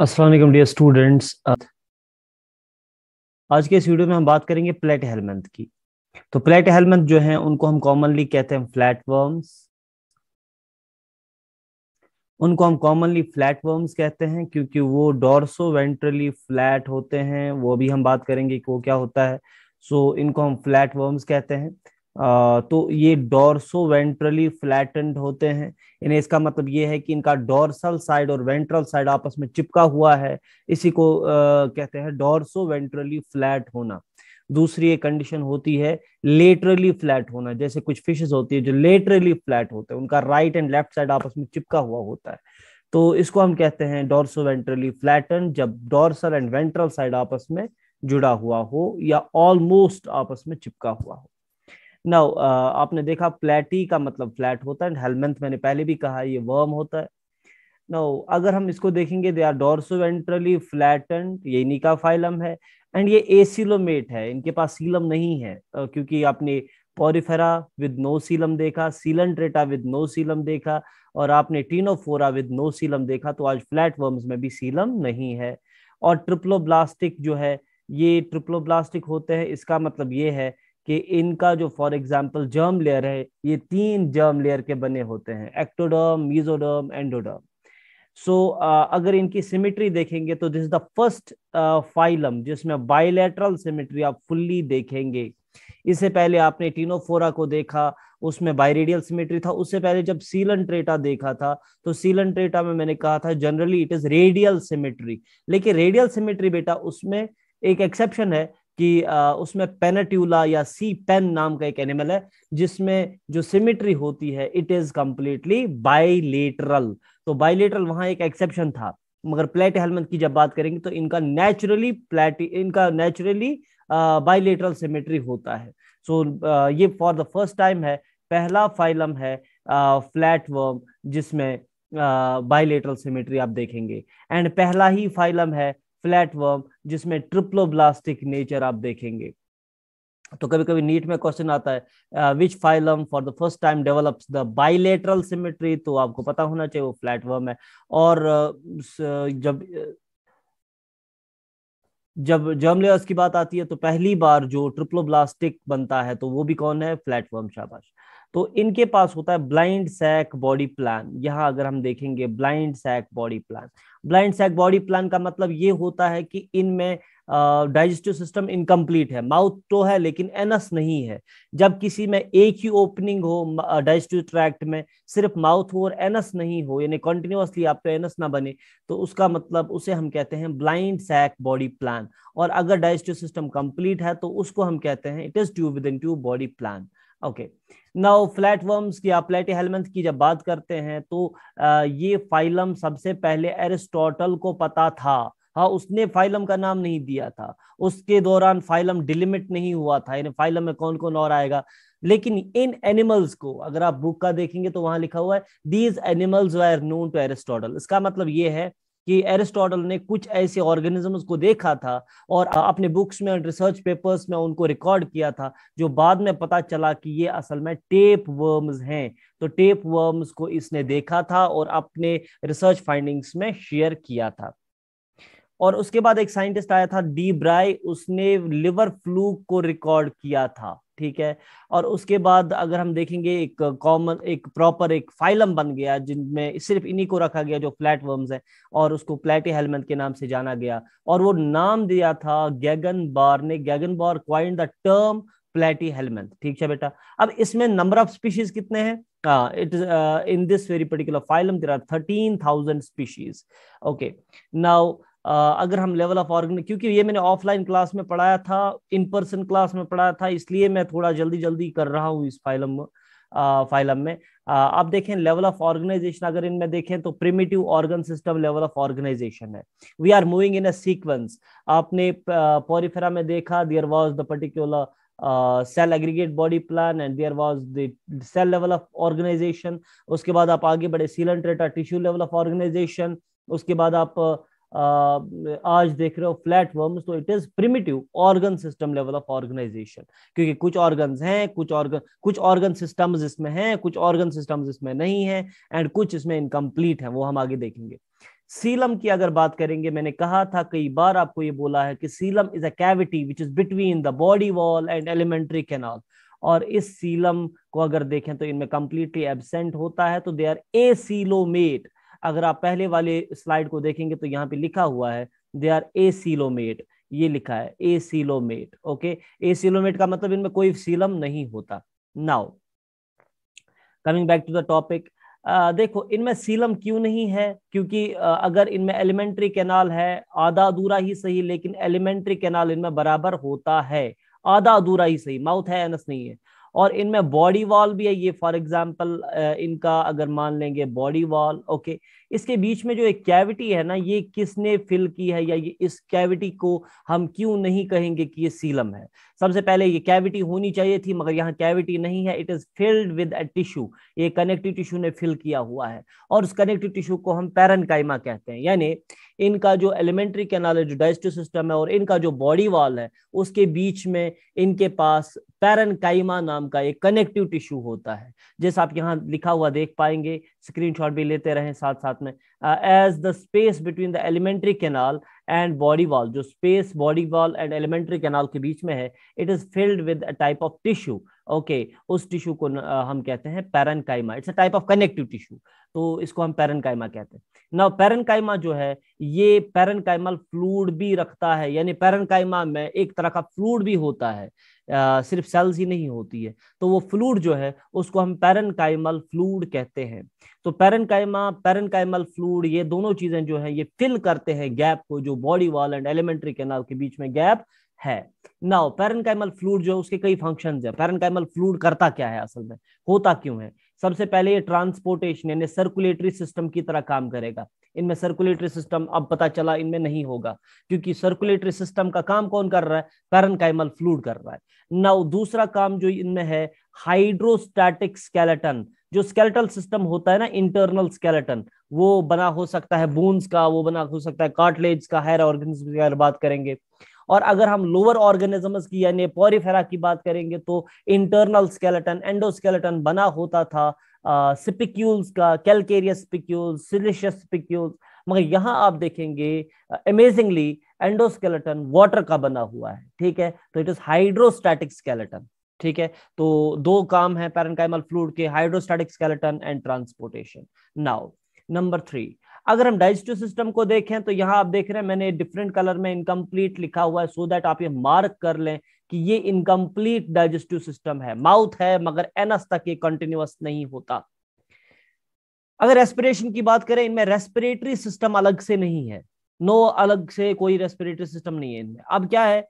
Aslam dear students आज के इस वीडियो में हम बात करेंगे प्लेट हेलमेंथ की तो प्लेट हेलमेंथ जो है उनको हम कॉमनली कहते हैं फ्लैट वर्म्स उनको हम कॉमनली फ्लैट वर्म्स कहते हैं क्योंकि वो डोरसो वेंट्रली फ्लैट होते हैं वो भी हम बात करेंगे कि वो क्या होता है सो so, इनको हम फ्लैट वर्म्स कहते हैं तो ये डोरसो वेंट्रली फ्लैटेंड होते हैं इन्हें इसका मतलब ये है कि इनका डोरसल साइड और वेंट्रल साइड आपस में चिपका हुआ है इसी को कहते हैं डोरसो वेंट्रली फ्लैट होना दूसरी एक कंडीशन होती है लेटरली फ्लैट होना जैसे कुछ फिशेस होती है जो लेटरली फ्लैट होते हैं उनका राइट एंड लेफ्ट साइड आपस में चिपका हुआ होता है तो इसको हम कहते हैं डोरसो वेंट्रली फ्लैटन जब डोर्सल एंड वेंट्रल साइड आपस में जुड़ा हुआ हो या ऑलमोस्ट आपस में चिपका हुआ हो नाउ आपने देखा प्लेटी e का मतलब फ्लैट होता है एंड हेलमेंथ मैंने पहले भी कहा ये वर्म होता है नाउ अगर हम इसको देखेंगे दे आर डोरसोवेंट्रली फ्लैट ये निका फाइलम है एंड ये एसिलोमेट है इनके पास सीलम नहीं है uh, क्योंकि आपने पॉरिफेरा विद नो सीलम देखा सीलनट्रेटा विद नो सीलम देखा और आपने टीनोफोरा विद नो सीलम देखा तो आज फ्लैट वर्म्स में भी सीलम नहीं है और ट्रिप्लोब्लास्टिक जो है ये ट्रिप्लोब्लास्टिक होते हैं इसका मतलब ये है कि इनका जो फॉर एग्जाम्पल जर्म लेयर है ये तीन जर्म लेयर के बने होते हैं ectoderm mesoderm endoderm so so, uh, अगर इनकी सिमिट्री देखेंगे तो this is the first phylum जिसमें बायोलेटरल सिमिट्री आप फुल्ली देखेंगे इससे पहले आपने टीनोफोरा को देखा उसमें बायरेडियल सिमेट्री था उससे पहले जब सीलन ट्रेटा देखा था तो सीलन ट्रेटा में मैंने कहा था generally it is radial symmetry लेकिन रेडियल सिमेट्री बेटा उसमें एक एक्सेप्शन है कि उसमें पेनाट्यूला या सी पेन नाम का एक एनिमल है जिसमें जो सिमिट्री होती है इट इज कम्प्लीटली बाइलेटरल तो बाइलेटरल वहां एक एक्सेप्शन था मगर प्लेट हेलमेट की जब बात करेंगे तो इनका नेचुरली प्लेट इनका नेचुरली बाइलेटरल सिमेट्री होता है सो so, ये फॉर द फर्स्ट टाइम है पहला फाइलम है फ्लैट वर्म जिसमें बाइलेटरल सिमेट्री आप देखेंगे एंड पहला ही फाइलम है फ्लैट वर्म जिसमें ट्रिप्लोब्लास्टिक नेचर आप देखेंगे तो कभी कभी नीट में क्वेश्चन आता है which phylum for the first time develops the bilateral symmetry तो आपको पता होना चाहिए वो फ्लैट वर्म है और uh, जब जब जर्मलेयर्स की बात आती है तो पहली बार जो ट्रिप्लोब्लास्टिक बनता है तो वो भी कौन है फ्लैटवर्म वर्म शाबाश तो इनके पास होता है ब्लाइंड सैक बॉडी प्लान यहां अगर हम देखेंगे blind sac body plan blind sac body plan का मतलब ये होता है कि इनमें डाइजेस्टिव सिस्टम इनकम्प्लीट है माउथ तो है लेकिन एनस नहीं है जब किसी में एक ही ओपनिंग हो डाइजेस्टिव ट्रैक्ट में सिर्फ माउथ हो और एनस नहीं हो यानी कंटिन्यूसली आपका तो एनस ना बने तो उसका मतलब उसे हम कहते हैं ब्लाइंड सैक बॉडी प्लान और अगर डाइजेस्टिव सिस्टम कंप्लीट है तो उसको हम कहते हैं it is tube within tube body plan okay now worms की आप प्लेटे हेलमेंथ की जब बात करते हैं तो आ, ये फाइलम सबसे पहले एरिस्टोटल को पता था हाँ उसने फाइलम का नाम नहीं दिया था उसके दौरान फाइलम डिलिमिट नहीं हुआ था यानी फाइलम में कौन कौन और आएगा लेकिन इन एनिमल्स को अगर आप बुक का देखेंगे तो वहां लिखा हुआ है these animals were known to Aristotle इसका मतलब ये है कि एरिस्टोटल ने कुछ ऐसे ऑर्गेनिजम्स को देखा था और अपने बुक्स में रिसर्च पेपर्स में उनको रिकॉर्ड किया था जो बाद में पता चला कि ये असल में टेप वर्म्स हैं तो टेप वर्म्स को इसने देखा था और अपने रिसर्च फाइंडिंग्स में शेयर किया था और उसके बाद एक साइंटिस्ट आया था डी ब्राई उसने लिवर फ्लू को रिकॉर्ड किया था ठीक है और उसके बाद अगर हम देखेंगे एक कॉमन एक प्रॉपर एक फाइलम बन गया जिनमें सिर्फ इन्हीं को रखा गया जो फ्लैट वर्म्स है और उसको प्लेटी हेलमेंट के नाम से जाना गया और वो नाम दिया था गैगन बार ने Gegenbaur coined the term platyhelminth ठीक है बेटा अब इसमें नंबर ऑफ स्पीशीज कितने हैं it is in this very particular phylum phylum there are 13000 species अगर हम लेवल ऑफ ऑर्गेनिक क्योंकि ये मैंने ऑफलाइन क्लास में पढ़ाया था इन पर्सन क्लास में पढ़ाया था इसलिए मैं थोड़ा जल्दी जल्दी कर रहा हूँ इस फाइलम फाइलम में आप देखें लेवल ऑफ ऑर्गेनाइजेशन अगर इनमें देखें तो primitive organ system level of organisation है we are moving in a sequence आपने पोरिफेरा में देखा there was the particular cell aggregate body plan and there was the cell level of organisation उसके बाद आप आगे बढ़े Coelenterata tissue level of organisation उसके बाद आप आज देख रहे हो फ्लैट वर्म्स तो it is primitive organ system level of organisation क्योंकि कुछ ऑर्गन हैं कुछ ऑर्गन कुछ ऑर्गन सिस्टम्स इसमें हैं कुछ ऑर्गन सिस्टम्स इसमें नहीं है एंड कुछ इसमें इनकम्प्लीट है वो हम आगे देखेंगे सीलम की अगर बात करेंगे मैंने कहा था कई बार आपको ये बोला है कि coelom is a cavity which is between the body wall and alimentary canal और इस सीलम को अगर देखें तो इनमें कंप्लीटली एबसेंट होता है तो दे आर ए सीलोमेट अगर आप पहले वाले स्लाइड को देखेंगे तो यहाँ पे लिखा हुआ है दे आर ए सीलोमेट ये लिखा है acoelomate okay acoelomate का मतलब इनमें कोई सीलम नहीं होता now coming back to the topic देखो इनमें सीलम क्यों नहीं है क्योंकि uh, अगर इनमें एलिमेंट्री कैनाल है आधा अधूरा ही सही लेकिन एलिमेंट्री कैनाल इनमें बराबर होता है आधा अधूरा ही सही माउथ है एनस नहीं है और इनमें बॉडी वॉल भी है ये फॉर एग्जांपल इनका अगर मान लेंगे बॉडी वॉल ओके इसके बीच में जो एक कैविटी है ना ये किसने फिल की है या ये इस कैविटी को हम क्यों नहीं कहेंगे कि ये सीलम है सबसे पहले ये कैविटी होनी चाहिए थी मगर यहाँ कैविटी नहीं है it is filled with a tissue ये कनेक्टिव टिश्यू ने फिल किया हुआ है और उस कनेक्टिव टिश्यू को हम पैरनकाइमा कहते हैं यानी इनका जो एलिमेंट्री कैनाल है जो डाइजेस्टिव सिस्टम है और इनका जो बॉडी वॉल है उसके बीच में इनके पास पैरनकाइमा नाम का एक कनेक्टिव टिश्यू होता है जैसे आप यहाँ लिखा हुआ देख पाएंगे स्क्रीनशॉट भी लेते रहें साथ साथ में as the space between the alimentary canal and body wall जो space body wall and alimentary canal के बीच में है it is filled with a type of tissue okay उस टिश्यू को uh, हम कहते हैं parenchyma it's a type of connective tissue तो इसको हम पैरनकाइमा कहते हैं नव पैरनकाइमा जो है ये पैरनकाइमल फ्लूड भी रखता है यानी पैरनकाइमा में एक तरह का फ्लूड भी होता है आ, सिर्फ सेल्स ही नहीं होती है तो वो फ्लूड जो है उसको हम पैरनकाइमल फ्लूड कहते हैं तो पैरनकाइमा पैरनकाइमल फ्लूड ये दोनों चीजें जो है ये फिल करते हैं गैप को जो body wall and alimentary canal के बीच में गैप है नाउ पैरनकाइमल फ्लूड जो है उसके कई फंक्शन है पैरनकाइमल फ्लूड करता क्या है असल में होता क्यों है सबसे पहले ये ट्रांसपोर्टेशन यानी सर्कुलेटरी सिस्टम की तरह काम करेगा इनमें सर्कुलेटरी सिस्टम अब पता चला इनमें नहीं होगा क्योंकि सर्कुलेटरी सिस्टम का काम कौन कर रहा है पैरनकाइमल फ्लूड कर रहा है नाउ दूसरा काम जो इनमें है हाइड्रोस्टैटिक स्केलेटन जो स्केलेटल सिस्टम होता है ना इंटरनल स्केलेटन वो बना हो सकता है बोन्स का वो बना हो सकता है कार्टलेज का हायर ऑर्गेनिज्म की अगर बात करेंगे और अगर हम लोअर ऑर्गेनिजम्स की यानी पॉरीफेरा की बात करेंगे तो इंटरनल स्केलेटन एंडोस्केलेटन बना होता था स्पिक्यूल्स का कैलकेरियस स्पिक्यूल सिलिशियस स्पिक्यूल्स मगर यहाँ आप देखेंगे अमेजिंगली एंडोस्केलेटन वाटर का बना हुआ है ठीक है तो इट इज हाइड्रोस्टैटिक स्केलेटन ठीक है तो दो काम है पैरनकाइमल फ्लूड के hydrostatic skeleton and transportation now number three अगर हम डाइजेस्टिव सिस्टम को देखें तो यहाँ आप देख रहे हैं मैंने डिफरेंट कलर में इनकम्प्लीट लिखा हुआ है सो so दैट आप ये मार्क कर लें कि ये इनकम्प्लीट डाइजेस्टिव सिस्टम है माउथ है मगर एनस तक ये कंटिन्यूस नहीं होता अगर रेस्पिरेशन की बात करें इनमें रेस्पिरेटरी सिस्टम अलग से नहीं है नो no, अलग से कोई रेस्पिरेटरी सिस्टम नहीं है इनमें अब क्या है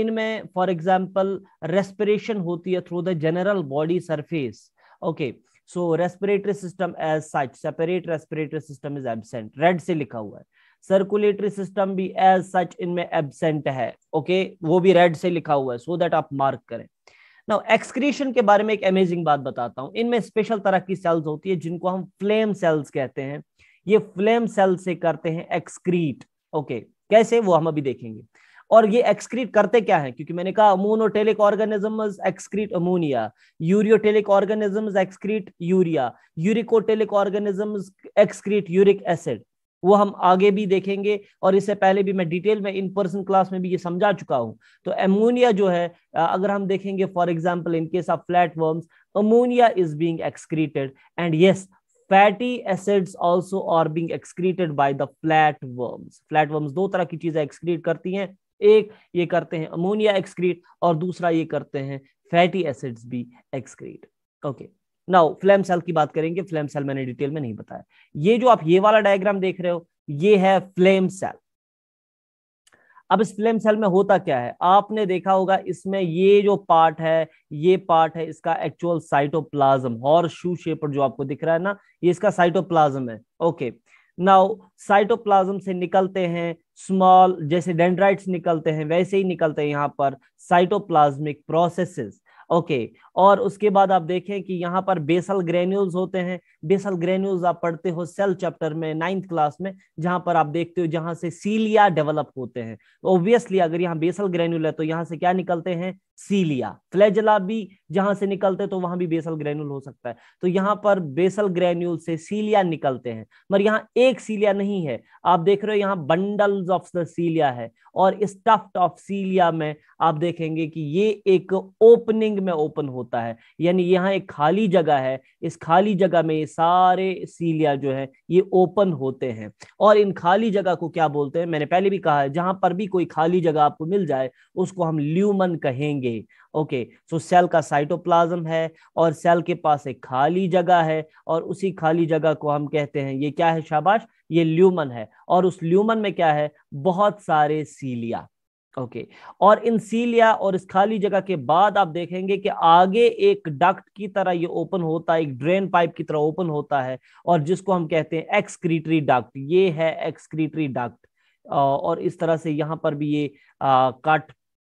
इनमें फॉर एग्जाम्पल रेस्पिरेशन होती है through the general body surface okay okay. So respiratory system as such separate respiratory system is absent red से लिखा हुआ है सर्कुलेटरी सिस्टम भी एज सच इनमें एबसेंट है ओके okay? वो भी रेड से लिखा हुआ है सो so दैट आप मार्क करें नाउ एक्सक्रीशन के बारे में एक अमेजिंग बात बताता हूँ इनमें स्पेशल तरह की सेल्स होती है जिनको हम फ्लेम सेल्स कहते हैं ये फ्लेम सेल से करते हैं एक्सक्रीट ओके okay. कैसे वो हम अभी देखेंगे और ये एक्सक्रीट करते क्या है क्योंकि मैंने कहा ammonotelic organism excrete ammonia ureotelic organism excrete urea uricotelic organism excrete uric acid वो हम आगे भी देखेंगे और इससे पहले भी मैं डिटेल में इन पर्सन क्लास में भी ये समझा चुका हूँ तो अमोनिया जो है अगर हम देखेंगे for example in case of flat worms being excreted and excreted fatty acids fatty are also excreted being the flat worms flat worms दो तरह की चीजें एक्सक्रीट करती हैं एक ये करते हैं अमोनिया एक्सक्रीट और दूसरा ये करते हैं फैटी एसिड्स भी excrete okay now flame cell की बात करेंगे फ्लेम सेल मैंने डिटेल में नहीं बताया ये जो आप ये वाला डायग्राम देख रहे हो ये है फ्लेम सेल अब इस फ्लेम सेल में होता क्या है आपने देखा होगा इसमें ये जो पार्ट है ये पार्ट है इसका एक्चुअल साइटोप्लाज्म और शू शेपर जो आपको दिख रहा है ना ये इसका साइटोप्लाज्म है ओके नाउ साइटोप्लाज्म से निकलते हैं स्मॉल जैसे डेंड्राइट्स निकलते हैं वैसे ही निकलते हैं यहाँ पर साइटोप्लाज्मिक प्रोसेसेस ओके और उसके बाद आप देखें कि यहाँ पर बेसल ग्रेन्यूल्स होते हैं बेसल ग्रेन्यूल्स आप पढ़ते हो सेल चैप्टर में नाइन्थ क्लास में जहां पर आप देखते हो जहां से सीलिया डेवलप होते हैं ऑब्वियसली अगर यहाँ बेसल ग्रेन्यूल है तो यहाँ से क्या निकलते हैं सीलिया फ्लैजला भी जहां से निकलते तो वहां भी बेसल ग्रेन्यूल हो सकता है तो यहाँ पर बेसल ग्रेन्यूल से सीलिया निकलते हैं मगर यहाँ एक सीलिया नहीं है आप देख रहे हो यहाँ बंडल ऑफ द सीलिया है और स्टफ्ट ऑफ सीलिया में आप देखेंगे कि ये एक ओपनिंग में ओपन होता है यानी यहाँ एक खाली जगह है इस खाली जगह में ये सारे सीलिया जो है ये ओपन होते हैं और इन खाली जगह को क्या बोलते हैं मैंने पहले भी कहा है जहां पर भी कोई खाली जगह आपको मिल जाए उसको हम ल्यूमन कहेंगे ओके सो सेल का साइटोप्लाज्म है और सेल के पास एक खाली जगह है और उसी खाली जगह को हम कहते हैं ये क्या है शाबाश ये ल्यूमन है और उस ल्यूमन में क्या है बहुत सारे सीलिया ओके और इन सीलिया और इस खाली जगह के बाद आप देखेंगे कि आगे एक डक्ट की तरह ये ओपन होता है एक ड्रेन पाइप की तरह ओपन होता है और जिसको हम कहते हैं एक्सक्रीटरी डक्ट ये है एक्सक्रीटरी डक्ट और इस तरह से यहां पर भी ये कट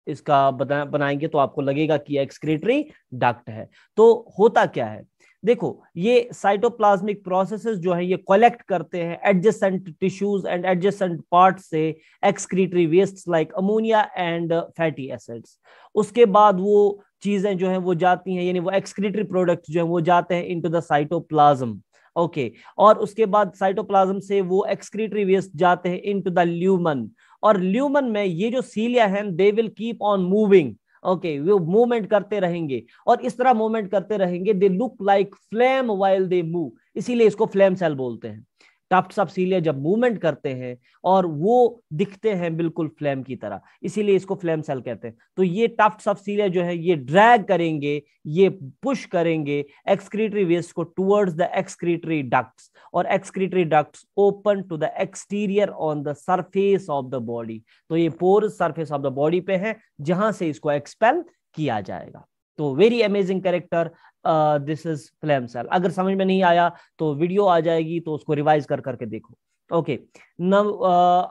इसका बना, बनाएंगे तो आपको लगेगा कि एक्सक्रीटरी डक्ट है तो होता क्या है देखो ये साइटोप्लाज्मिक प्रोसेसेस जो है ये कलेक्ट करते हैं adjacent tissues and adjacent part से excretory waste like ammonia and fatty acids उसके बाद वो चीजें जो है वो जाती हैं यानी वो एक्सक्रीटरी प्रोडक्ट जो है वो जाते हैं इनटू द साइटोप्लाज्म ओके और उसके बाद साइटोप्लाज्म से वो एक्सक्रीटरी वेस्ट जाते हैं इनटू द ल्यूमन और ल्यूमन में ये जो सीलिया है they will keep on moving okay वो मूवमेंट करते रहेंगे और इस तरह मूवमेंट करते रहेंगे they look like flame while they move इसीलिए इसको फ्लेम सेल बोलते हैं टाफ्ट्स ऑफ सीलिया जब मूवमेंट करते हैं और वो दिखते हैं बिल्कुल फ्लेम की तरह इसीलिए इसको फ्लेम सेल कहते हैं तो ये टाफ्ट्स ऑफ सीलिया जो है ये ड्रैग करेंगे ये पुश करेंगे एक्सक्रीटरी वेस्ट को टुवर्ड्स द एक्सक्रीटरी डक्ट्स और excretory ducts open to the exterior on the surface of the body तो ये pore surface of the body पे है जहां से इसको एक्सपेल किया जाएगा तो very amazing character this is flame cell अगर समझ में नहीं आया तो वीडियो आ जाएगी तो उसको रिवाइज कर करके देखो ओके नव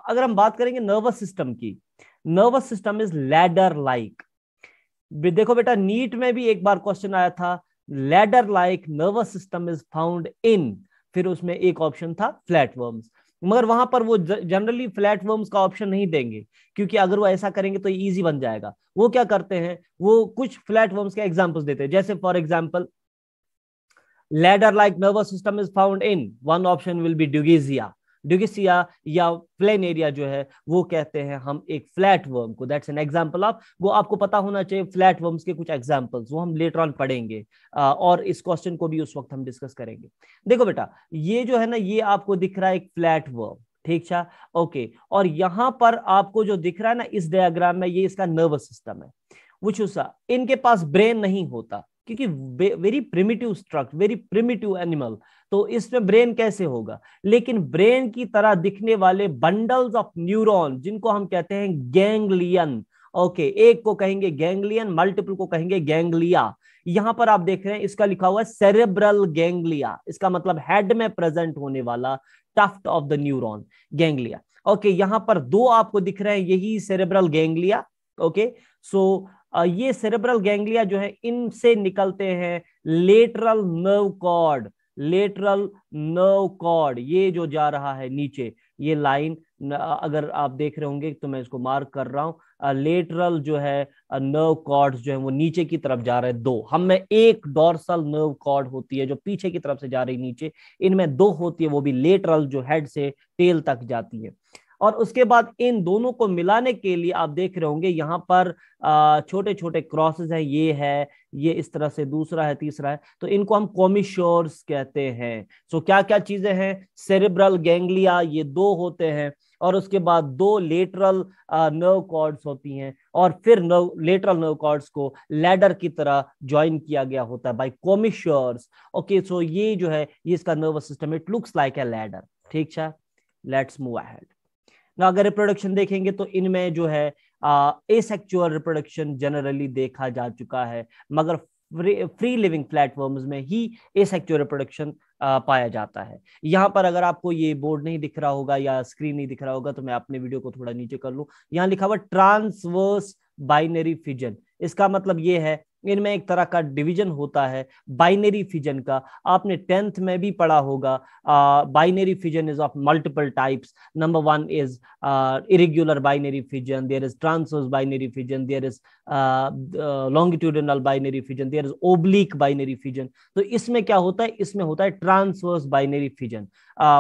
अगर हम बात करेंगे नर्वस सिस्टम की nervous system is ladder like देखो बेटा नीट में भी एक बार क्वेश्चन आया था ladder like nervous system is found in फिर उसमें एक ऑप्शन था फ्लैटवर्म्स मगर वहां पर वो जनरली फ्लैट वर्म्स का ऑप्शन नहीं देंगे क्योंकि अगर वो ऐसा करेंगे तो ईजी बन जाएगा वो क्या करते हैं वो कुछ फ्लैट वर्म्स के एग्जाम्पल्स देते हैं जैसे for example ladder like nervous system is found in one option will be Dugesia Dugesia या प्लेन एरिया जो है वो कहते हैं हम एक फ्लैट वर्म को दैट्स एन एग्जांपल ऑफ वो आपको पता होना चाहिए फ्लैट वर्म्स के कुछ एग्जांपल्स वो हम लेटर ऑन पढ़ेंगे और इस क्वेश्चन को भी उस वक्त हम डिस्कस करेंगे देखो बेटा ये जो है ना ये आपको दिख रहा है एक फ्लैट वर्म ठीक छा ओके और यहाँ पर आपको जो दिख रहा है ना इस डायग्राम में ये इसका नर्वस सिस्टम है इनके पास ब्रेन नहीं होता क्योंकि very primitive structure very primitive animal तो इसमें ब्रेन कैसे होगा लेकिन ब्रेन की तरह दिखने वाले बंडल्स ऑफ न्यूरॉन जिनको हम कहते हैं गैंगलियन ओके एक को कहेंगे गैंगलियन मल्टीपल को कहेंगे गैंगलिया यहां पर आप देख रहे हैं इसका लिखा हुआ है सेरेब्रल गैंगलिया इसका मतलब हेड में प्रेजेंट होने वाला tuft of the neuron ganglia okay यहां पर दो आपको दिख रहे हैं यही सेरेब्रल गैंगलिया ओके सो ये सेरेब्रल गैंग्लिया जो है इनसे निकलते हैं lateral nerve cord lateral nerve cord ये जो जा रहा है नीचे ये लाइन अगर आप देख रहे होंगे तो मैं इसको मार्क कर रहा हूं लेटरल जो है नर्व कॉर्ड जो है वो नीचे की तरफ जा रहे हैं दो हम में एक डोरसल नर्व कॉर्ड होती है जो पीछे की तरफ से जा रही नीचे इनमें दो होती है वो भी लेटरल जो हेड से टेल तक जाती है और उसके बाद इन दोनों को मिलाने के लिए आप देख रहे होंगे यहाँ पर छोटे छोटे क्रॉसेस हैं ये है ये इस तरह से दूसरा है तीसरा है तो इनको हम कॉमिश्योर्स कहते हैं सो क्या क्या चीजें हैं सेरेब्रल गैंग्लिया ये दो होते हैं और उसके बाद दो लेटरल नर्व कॉर्ड्स होती हैं और फिर नर्व लेटरल नर्व कॉर्ड्स को लैडर की तरह ज्वाइन किया गया होता है बाय कॉमिश्योर्स ओके सो ये जो है ये इसका nervous system it looks like a ladder ठीक है लेट्स मूव अहेड ना अगर रिप्रोडक्शन देखेंगे तो इनमें जो है एसेक्चुअल रिप्रोडक्शन जनरली देखा जा चुका है मगर फ्री लिविंग प्लेटफॉर्म में ही एसेक्चुअल रिप्रोडक्शन पाया जाता है यहाँ पर अगर आपको ये बोर्ड नहीं दिख रहा होगा या स्क्रीन नहीं दिख रहा होगा तो मैं अपने वीडियो को थोड़ा नीचे कर लूँ यहाँ लिखा हुआ ट्रांसवर्स बाइनरी फिजन इसका मतलब ये है इनमें एक तरह का डिवीजन होता है बाइनरी फिजन का आपने टेंथ में भी पढ़ा होगा binary fission is of multiple types number one is irregular binary fission there is transverse binary fission there is longitudinal binary fission there is oblique binary fission तो इसमें क्या होता है इसमें होता है ट्रांसवर्स बाइनरी फिजन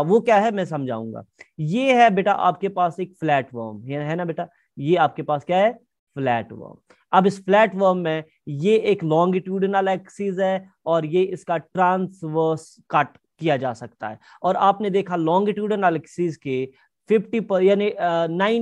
वो क्या है मैं समझाऊंगा ये है बेटा आपके पास एक फ्लैट वॉर्म है ना बेटा ये आपके पास क्या है फ्लैट वर्म अब इस फ्लैट वर्म में ये एक लॉन्गिट्यूडनल एक्सिस है और ये इसका ट्रांसवर्स कट किया जा सकता है और आपने देखा लॉन्गिट्यूडनल एक्सिस के 50 पर यानी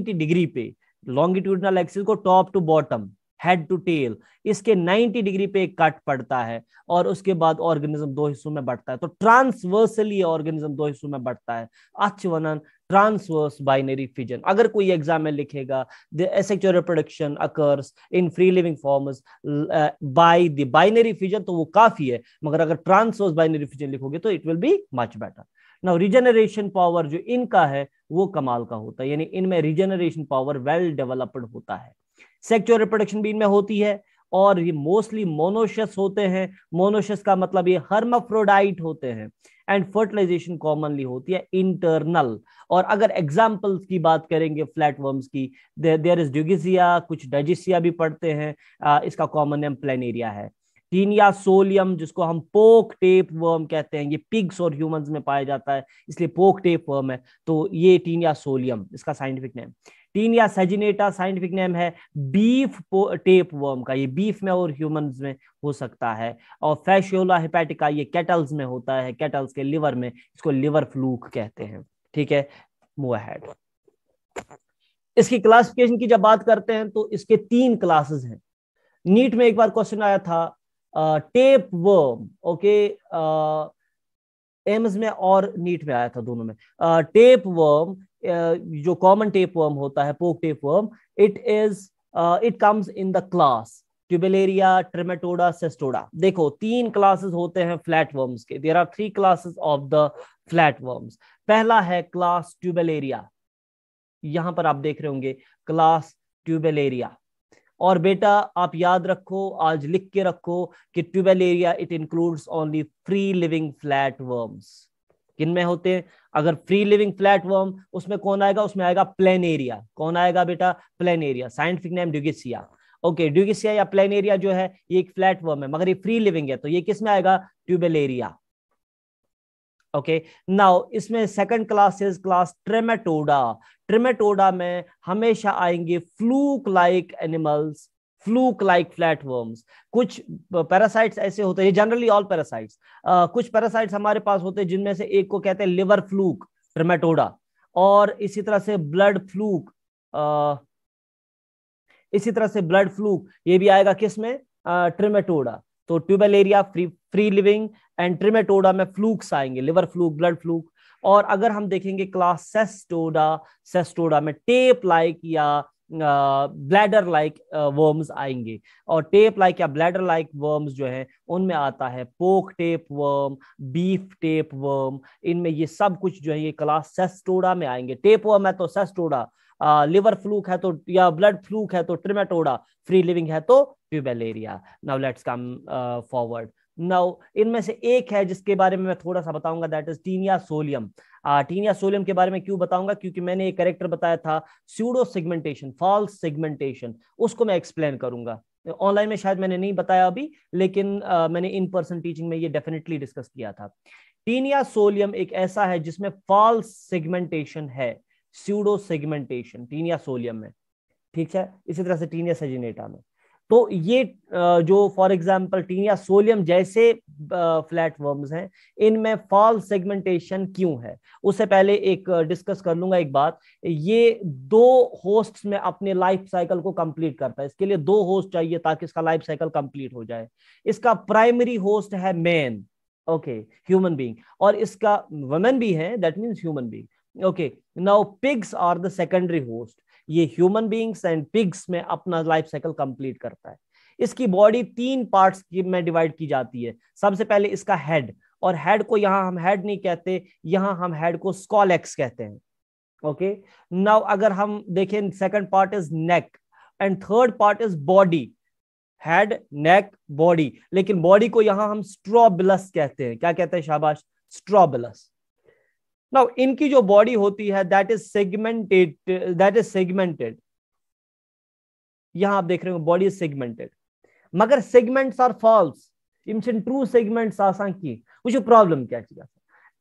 90 डिग्री पे लॉन्गिट्यूडनल एक्सिस को top to bottom head to tail इसके 90 डिग्री पे एक कट पड़ता है और उसके बाद ऑर्गेनिज्म दो हिस्सों में बढ़ता है तो ट्रांसवर्सली ऑर्गेनिज्म दो हिस्सों में बढ़ता है अच्छ अचवनन ट्रांसवर्स बाइनरी फिजन अगर कोई एग्जाम में लिखेगा the asexual reproduction occurs in free living forms by the binary fission तो वो काफी है मगर अगर ट्रांसवर्स बाइनरी फिजन लिखोगे तो it will be much better now regeneration power जो इनका है वो कमाल का होता है यानी इनमें रिजनरेशन पावर वेल डेवलप्ड होता है सेक्चुअल रिप्रोडक्शन भी इनमें होती है और ये मोस्टली मोनोशस होते हैं मोनोशियस का मतलब ये हर्मोफ्रोडाइट होते हैं एंड फर्टिलाइजेशन कॉमनली होती है इंटरनल और अगर एग्जाम्पल्स की बात करेंगे फ्लैट वर्म्स की देर इज ड्यूगिसिया कुछ डाइजिसिया भी पढ़ते हैं आ, इसका कॉमन नेम प्लेनेरिया है टीनिया सोलियम जिसको हम पोक टेप वर्म कहते हैं ये पिग्स और ह्यूमंस में पाया जाता है इसलिए पोक टेप वर्म है तो ये टीनिया सोलियम इसका scientific name taenia saginata scientific name है बीफ टेप वर्म का ये बीफ में और ह्यूमन में हो सकता है और फैशियोला हिपैटिका ये कैटल्स में होता है कैटल्स के लिवर में इसको लिवर फ्लूक कहते हैं ठीक है मूव इसकी क्लासिफिकेशन की जब बात करते हैं तो इसके तीन क्लासेस हैं नीट में एक बार क्वेश्चन आया था आ, टेप वर्म ओके आ, एम्स में और नीट में आया था दोनों में आ, टेप वर्म जो कॉमन टेप वर्म होता है pork tapeworm it is it comes in the class Turbellaria Trematoda Cestoda देखो तीन क्लासेस होते हैं फ्लैट वर्म्स के there are three classes of the flat flatworms पहला है क्लास ट्यूबेलेरिया यहां पर आप देख रहे होंगे क्लास ट्यूबेलेरिया और बेटा आप याद रखो आज लिख के रखो कि Turbellaria it includes only free living flatworms किन में होते हैं अगर फ्री लिविंग फ्लैट वर्म उसमें कौन आएगा उसमें आएगा प्लेन एरिया कौन आएगा बेटा Planaria scientific name Dugesia okay Dugesia या प्लेन एरिया जो है ये एक फ्लैट वर्म है मगर ये फ्री लिविंग है तो ये किस में आएगा ट्यूबेल एरिया ओके नाउ इसमें second class is class Trematoda Trematoda में हमेशा आएंगे fluke like animals fluke like flatworms कुछ पैरासाइट्स ऐसे होते हैं जनरली ऑल पैरासाइट्स कुछ पैरासाइट्स हमारे पास होते हैं जिनमें से एक को कहते हैं लिवर फ्लूक ट्रमेटोडा और इसी तरह से ब्लड फ्लूक आ, इसी तरह से ब्लड फ्लूक ये भी आएगा किस में ट्रिमेटोडा तो Turbellaria free free living and Trematoda में फ्लूक्स आएंगे लिवर फ्लूक ब्लड फ्लूक और अगर हम देखेंगे क्लास सेस्टोडा सेस्टोडा में टेप लाइक या ब्लैडर लाइक वर्म्स आएंगे और टेप लाइक या ब्लैडर लाइक वर्म्स जो है उनमें आता है pork tapeworm beef tapeworm इनमें ये सब कुछ जो है ये क्लास सेस्टोडा में आएंगे टेप वर्म है तो सेस्टोडा लिवर फ्लूक है तो या ब्लड फ्लूक है तो ट्रिमेटोडा फ्री लिविंग है तो Turbellaria now let's come forward now इनमें से एक है जिसके बारे में मैं थोड़ा सा बताऊंगा that is Taenia solium Taenia solium के बारे में क्यों बताऊंगा क्योंकि मैंने एक करेक्टर बताया था स्यूडो सेगमेंटेशन फॉल्स सेगमेंटेशन उसको मैं एक्सप्लेन करूंगा ऑनलाइन में शायद मैंने नहीं बताया अभी लेकिन आ, मैंने इन पर्सन टीचिंग में ये डेफिनेटली डिस्कस किया था टीनिया सोलियम एक ऐसा है जिसमें फॉल्स सेगमेंटेशन है स्यूडो सेगमेंटेशन टीनिया सोलियम में ठीक है इसी तरह से टीनिया सेजिनेटा में तो ये जो for example Taenia solium जैसे फ्लैट वर्म्स हैं इनमें फॉल सेगमेंटेशन क्यों है उससे पहले एक डिस्कस कर लूंगा एक बात ये दो होस्ट में अपने लाइफ साइकिल को कंप्लीट करता है इसके लिए दो होस्ट चाहिए ताकि इसका लाइफ साइकिल कंप्लीट हो जाए इसका प्राइमरी होस्ट है मैन ओके ह्यूमन बींग और इसका वुमेन भी है that means human being okay now pigs are the secondary host ये ह्यूमन बींग्स एंड पिग्स में अपना लाइफ साइकिल कंप्लीट करता है इसकी बॉडी तीन पार्ट्स की में डिवाइड की जाती है सबसे पहले इसका हेड और हेड को यहां हम हेड नहीं कहते यहां हम हेड को स्कॉलेक्स कहते हैं ओके नाउ अगर हम देखें second part is neck and third part is body head neck body लेकिन बॉडी को यहां हम स्ट्रॉबलस कहते हैं क्या कहते हैं शाबाश स्ट्रॉबलस नाउ इनकी जो बॉडी होती है that is segmented that is segmented यहां आप देख रहे हो बॉडी इज सेगमेंटेड मगर सेगमेंट्स आर फॉल्स इनसे ट्रू सेगमेंट्स आसा की कुछ प्रॉब्लम क्या चीज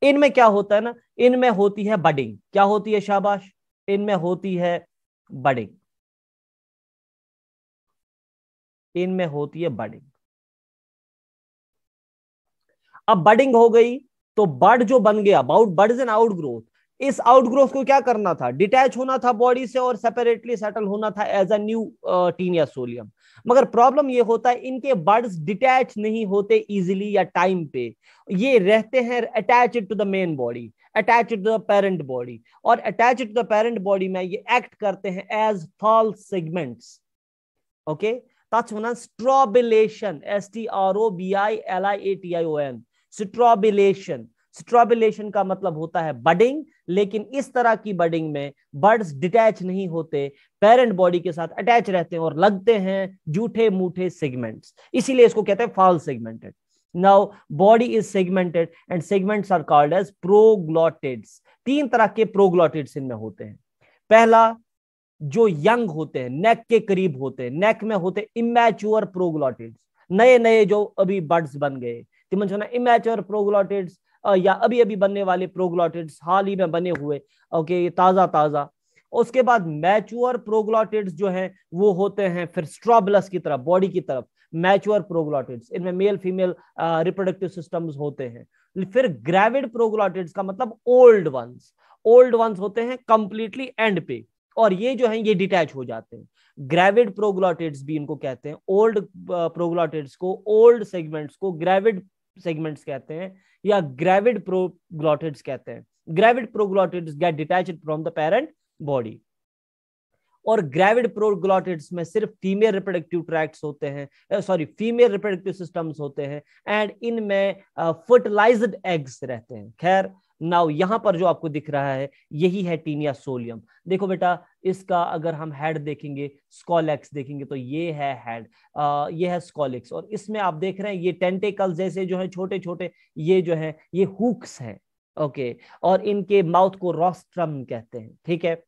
इनमें क्या होता है ना इनमें होती है बडिंग क्या होती है शाबाश इनमें होती है बडिंग इनमें होती है बडिंग अब बडिंग हो गई तो बर्ड जो बन गया about bud an outgrowth इस आउट ग्रोथ को क्या करना था डिटैच होना था बॉडी से और सेपरेटली सेटल होना था as a new Taenia solium मगर प्रॉब्लम ये होता है इनके बर्ड्स डिटैच नहीं होते इजीली या टाइम पे ये रहते हैं attach to the main body attach to the parent body और attach to the parent body में ये एक्ट करते हैं as false segments okay strobilation S T R O B I L A T I O N एन strobilation स्ट्रॉबिलेशन का मतलब होता है बडिंग लेकिन इस तरह की बडिंग में बर्ड्स डिटैच नहीं होते पेरेंट बॉडी के साथ अटैच रहते हैं और लगते हैं जूठे मूठे सेगमेंट्स इसीलिए इसको कहते हैं false segmented now body is segmented and segments are called as proglottids तीन तरह के प्रोग्लॉटेड्स इनमें होते हैं पहला जो यंग होते हैं नेक के करीब होते हैं नेक में होते इमेच्योर प्रोग्लॉटेड्स नए नए जो अभी बर्ड्स बन गए तिमन जो ना इमेचर प्रोग्लॉटिड्स या अभी अभी बनने वाले प्रोग्लॉटिड्स हाल ही में बने हुए ओके ये ताज़ा ताज़ा उसके बाद मैच्योर प्रोग्लॉटिड्स जो हैं वो होते हैं फिर स्ट्रॉबलस की तरफ बॉडी की तरफ मैच्योर प्रोग्लॉटिड्स इनमें मेल फीमेल रिप्रोडक्टिव सिस्टम्स होते हैं फिर ग्रेविड प्रोग्लॉटिड्स का मतलब ओल्ड वंस ओल्ड वंस होते हैं कंप्लीटली एंड पे और ये जो है ये डिटैच हो जाते हैं ग्रेविड प्रोग्लॉटिड्स भी इनको कहते हैं ओल्ड प्रोग्लॉटिड्स uh, को ओल्ड सेगमेंट्स को ग्रेविड सेगमेंट्स कहते हैं या ग्रेविड प्रोग्लॉटिड्स कहते हैं gravid proglottids get detached from the parent body और ग्रेविड प्रोग्लॉटिड्स में सिर्फ फीमेल रिप्रोडक्टिव ट्रैक्ट होते हैं सॉरी फीमेल रिप्रोडक्टिव सिस्टम्स होते हैं एंड इनमें फर्टिलाइज्ड एग्स रहते हैं खैर नाउ यहां पर जो आपको दिख रहा है यही है टीनिया सोलियम देखो बेटा इसका अगर हम हेड देखेंगे स्कॉलेक्स देखेंगे तो ये है हेड ये है स्कॉलेक्स और इसमें आप देख रहे हैं ये टेंटेकल जैसे जो है छोटे छोटे ये जो है ये हुक्स हैं ओके और इनके माउथ को रोस्ट्रम कहते हैं ठीक है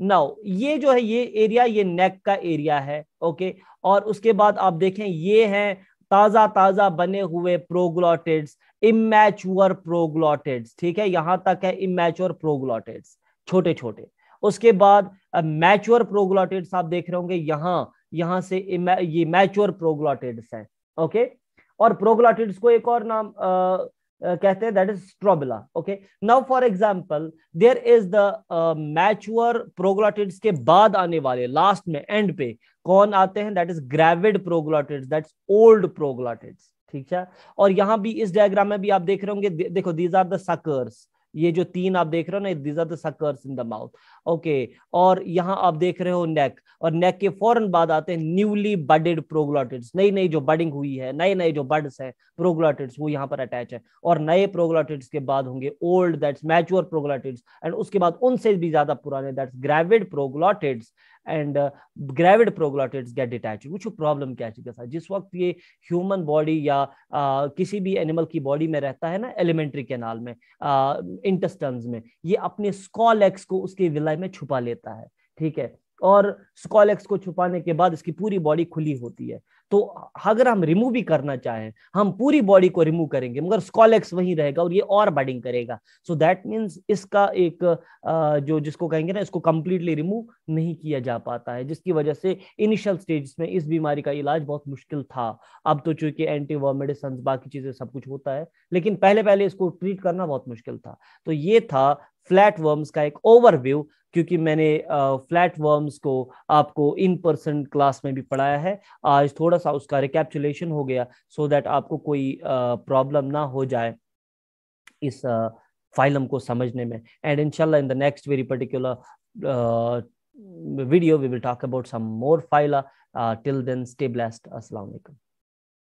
नाउ ये जो है ये एरिया ये नेक का एरिया है ओके और उसके बाद आप देखें ये है ताजा ताजा बने हुए प्रोग्लॉटेड्स इमेच्योर प्रोग्लॉटेड्स ठीक है यहां तक है इमेच्योर प्रोग्लॉटेड्स छोटे छोटे उसके बाद मैच्योर प्रोग्लॉटेड्स आप देख रहे होंगे यहाँ यहाँ से ये मैच्योर प्रोग्लॉटेड्स हैं ओके और प्रोग्लॉटेड्स को एक और नाम Uh, कहते हैं that is strobila okay now for example there is the mature proglottids के बाद आने वाले लास्ट में एंड पे कौन आते हैं that is gravid proglottids that's old proglottids ठीक है और यहां भी इस डायग्राम में भी आप देख रहे होंगे देखो दीज आर द सकर्स ये जो तीन आप देख रहे हो ना these are the suckers in the mouth okay और यहाँ आप देख रहे हो नेक और नेक के फौरन बाद आते हैं न्यूली बडेड प्रोग्लॉटिड्स नई नई जो बडिंग हुई है नए नए जो बर्ड्स हैं प्रोग्लॉटिड्स वो यहाँ पर अटैच है और नए प्रोग्लॉटिड्स के बाद होंगे old that's mature proglottids and उसके बाद उनसे भी ज्यादा पुराने that's gravid proglottids and gravid proglottids get detach कुछ प्रॉब्लम क्या चीज का जिस वक्त ये ह्यूमन बॉडी या आ, uh, किसी भी एनिमल की बॉडी में रहता है ना एलिमेंट्री कैनाल में इंटेस्टन uh, में ये अपने स्कॉलेक्स को उसके विलय स्काई में छुपा लेता है ठीक है और स्कॉलेक्स को छुपाने के बाद इसकी पूरी बॉडी खुली होती है तो अगर हम रिमूव भी करना चाहें हम पूरी बॉडी को रिमूव करेंगे मगर स्कॉलेक्स वहीं रहेगा और ये और बडिंग करेगा सो दैट मीन्स इसका एक जो जिसको कहेंगे ना इसको कंप्लीटली रिमूव नहीं किया जा पाता है जिसकी वजह से इनिशियल स्टेज में इस बीमारी का इलाज बहुत मुश्किल था अब तो चूंकि एंटीवॉ मेडिसन बाकी चीजें सब कुछ होता है लेकिन पहले पहले इसको ट्रीट करना बहुत मुश्किल था तो ये था फ्लैट वर्म्स का एक ओवरव्यू क्योंकि मैंने फ्लैट वर्म्स को आपको इन पर्सन क्लास में भी पढ़ाया है आज थोड़ा सा उसका रिकैप्चुलेशन हो गया सो so दैट आपको कोई प्रॉब्लम ना हो जाए इस फाइलम को समझने में एंड इनशाला in the next very particular video we will talk about some more phyla till then stay blessed